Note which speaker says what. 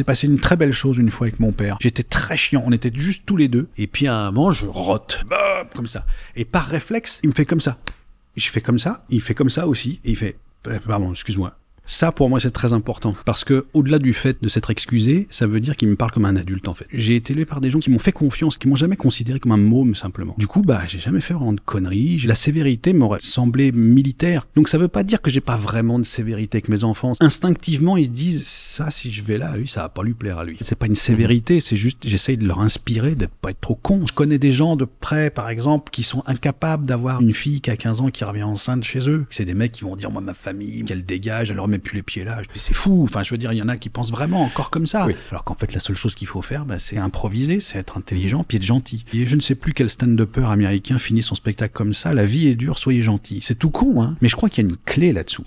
Speaker 1: C'est passé une très belle chose une fois avec mon père. J'étais très chiant, on était juste tous les deux. Et puis à un moment, je rote, comme ça. Et par réflexe, il me fait comme ça. Et je fais comme ça, il fait comme ça aussi, et il fait, euh, pardon, excuse-moi, ça, pour moi, c'est très important. Parce que, au-delà du fait de s'être excusé, ça veut dire qu'il me parle comme un adulte, en fait. J'ai été élevé par des gens qui m'ont fait confiance, qui m'ont jamais considéré comme un môme, simplement. Du coup, bah, j'ai jamais fait vraiment de conneries. La sévérité m'aurait semblé militaire. Donc, ça veut pas dire que j'ai pas vraiment de sévérité avec mes enfants. Instinctivement, ils se disent, ça, si je vais là, lui, ça va pas lui plaire à lui. C'est pas une sévérité, c'est juste, j'essaye de leur inspirer, de pas être trop con. Je connais des gens de près, par exemple, qui sont incapables d'avoir une fille qui a 15 ans qui revient enceinte chez eux. C'est des mecs qui vont dire, moi, ma famille, qu'elle dégage, alors mes plus les pieds là. c'est fou. Enfin, je veux dire, il y en a qui pensent vraiment encore comme ça. Alors qu'en fait, la seule chose qu'il faut faire, bah, c'est improviser, c'est être intelligent, puis être gentil. Et je ne sais plus quel stand-upper américain finit son spectacle comme ça. La vie est dure, soyez gentil. C'est tout con, hein. Mais je crois qu'il y a une clé là-dessous.